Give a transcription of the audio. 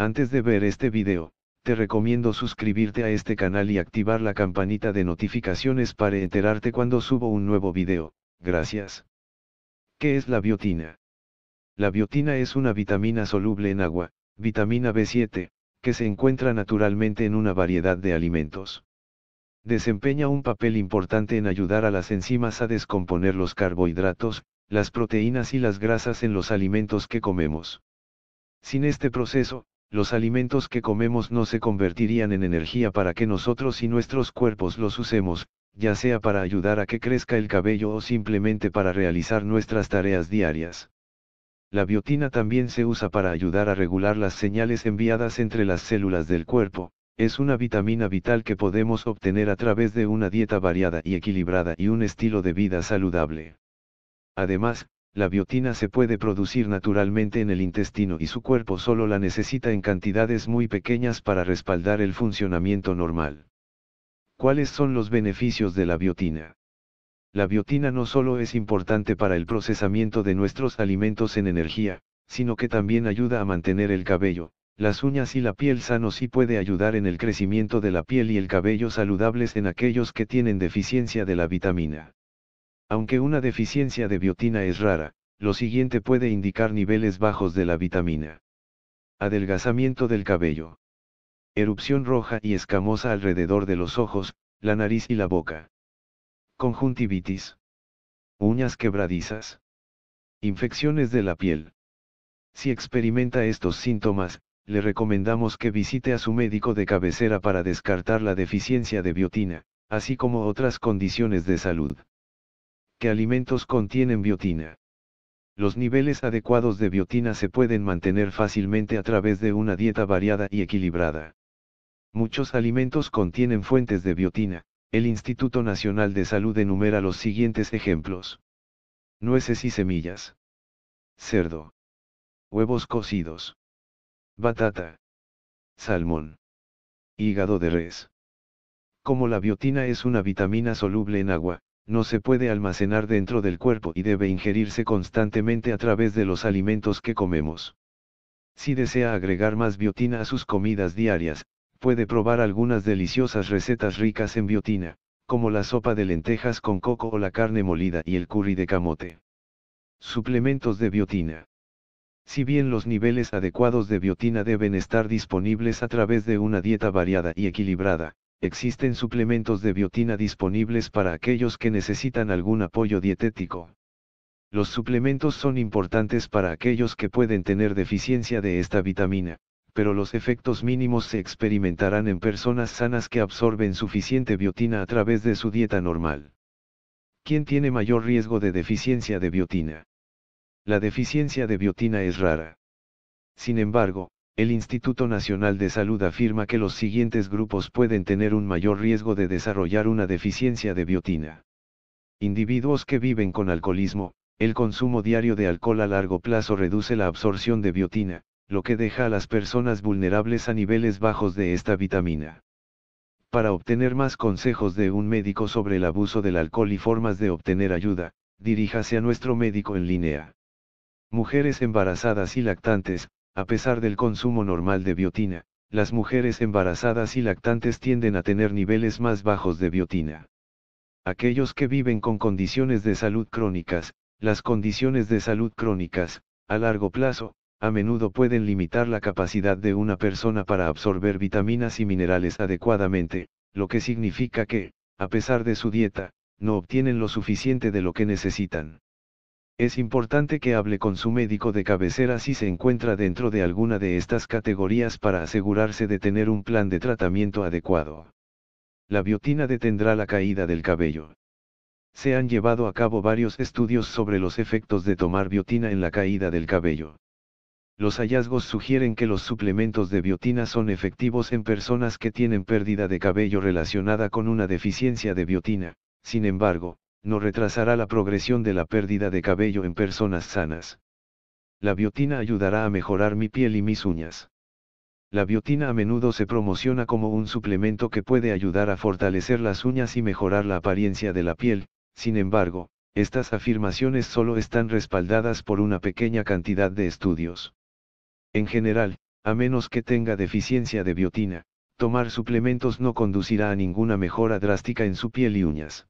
Antes de ver este video, te recomiendo suscribirte a este canal y activar la campanita de notificaciones para enterarte cuando subo un nuevo video, gracias. ¿Qué es la biotina? La biotina es una vitamina soluble en agua, vitamina B7, que se encuentra naturalmente en una variedad de alimentos. Desempeña un papel importante en ayudar a las enzimas a descomponer los carbohidratos, las proteínas y las grasas en los alimentos que comemos. Sin este proceso, los alimentos que comemos no se convertirían en energía para que nosotros y nuestros cuerpos los usemos, ya sea para ayudar a que crezca el cabello o simplemente para realizar nuestras tareas diarias. La biotina también se usa para ayudar a regular las señales enviadas entre las células del cuerpo, es una vitamina vital que podemos obtener a través de una dieta variada y equilibrada y un estilo de vida saludable. Además, la biotina se puede producir naturalmente en el intestino y su cuerpo solo la necesita en cantidades muy pequeñas para respaldar el funcionamiento normal. ¿Cuáles son los beneficios de la biotina? La biotina no solo es importante para el procesamiento de nuestros alimentos en energía, sino que también ayuda a mantener el cabello, las uñas y la piel sanos y puede ayudar en el crecimiento de la piel y el cabello saludables en aquellos que tienen deficiencia de la vitamina. Aunque una deficiencia de biotina es rara, lo siguiente puede indicar niveles bajos de la vitamina. Adelgazamiento del cabello. Erupción roja y escamosa alrededor de los ojos, la nariz y la boca. Conjuntivitis. Uñas quebradizas. Infecciones de la piel. Si experimenta estos síntomas, le recomendamos que visite a su médico de cabecera para descartar la deficiencia de biotina, así como otras condiciones de salud. ¿Qué alimentos contienen biotina? Los niveles adecuados de biotina se pueden mantener fácilmente a través de una dieta variada y equilibrada. Muchos alimentos contienen fuentes de biotina. El Instituto Nacional de Salud enumera los siguientes ejemplos. Nueces y semillas. Cerdo. Huevos cocidos. Batata. Salmón. Hígado de res. Como la biotina es una vitamina soluble en agua, no se puede almacenar dentro del cuerpo y debe ingerirse constantemente a través de los alimentos que comemos. Si desea agregar más biotina a sus comidas diarias, puede probar algunas deliciosas recetas ricas en biotina, como la sopa de lentejas con coco o la carne molida y el curry de camote. Suplementos de biotina. Si bien los niveles adecuados de biotina deben estar disponibles a través de una dieta variada y equilibrada, existen suplementos de biotina disponibles para aquellos que necesitan algún apoyo dietético. Los suplementos son importantes para aquellos que pueden tener deficiencia de esta vitamina, pero los efectos mínimos se experimentarán en personas sanas que absorben suficiente biotina a través de su dieta normal. ¿Quién tiene mayor riesgo de deficiencia de biotina? La deficiencia de biotina es rara. Sin embargo, el Instituto Nacional de Salud afirma que los siguientes grupos pueden tener un mayor riesgo de desarrollar una deficiencia de biotina. Individuos que viven con alcoholismo, el consumo diario de alcohol a largo plazo reduce la absorción de biotina, lo que deja a las personas vulnerables a niveles bajos de esta vitamina. Para obtener más consejos de un médico sobre el abuso del alcohol y formas de obtener ayuda, diríjase a nuestro médico en línea. Mujeres embarazadas y lactantes, a pesar del consumo normal de biotina, las mujeres embarazadas y lactantes tienden a tener niveles más bajos de biotina. Aquellos que viven con condiciones de salud crónicas, las condiciones de salud crónicas, a largo plazo, a menudo pueden limitar la capacidad de una persona para absorber vitaminas y minerales adecuadamente, lo que significa que, a pesar de su dieta, no obtienen lo suficiente de lo que necesitan. Es importante que hable con su médico de cabecera si se encuentra dentro de alguna de estas categorías para asegurarse de tener un plan de tratamiento adecuado. La biotina detendrá la caída del cabello. Se han llevado a cabo varios estudios sobre los efectos de tomar biotina en la caída del cabello. Los hallazgos sugieren que los suplementos de biotina son efectivos en personas que tienen pérdida de cabello relacionada con una deficiencia de biotina, sin embargo, no retrasará la progresión de la pérdida de cabello en personas sanas. La biotina ayudará a mejorar mi piel y mis uñas. La biotina a menudo se promociona como un suplemento que puede ayudar a fortalecer las uñas y mejorar la apariencia de la piel, sin embargo, estas afirmaciones solo están respaldadas por una pequeña cantidad de estudios. En general, a menos que tenga deficiencia de biotina, tomar suplementos no conducirá a ninguna mejora drástica en su piel y uñas.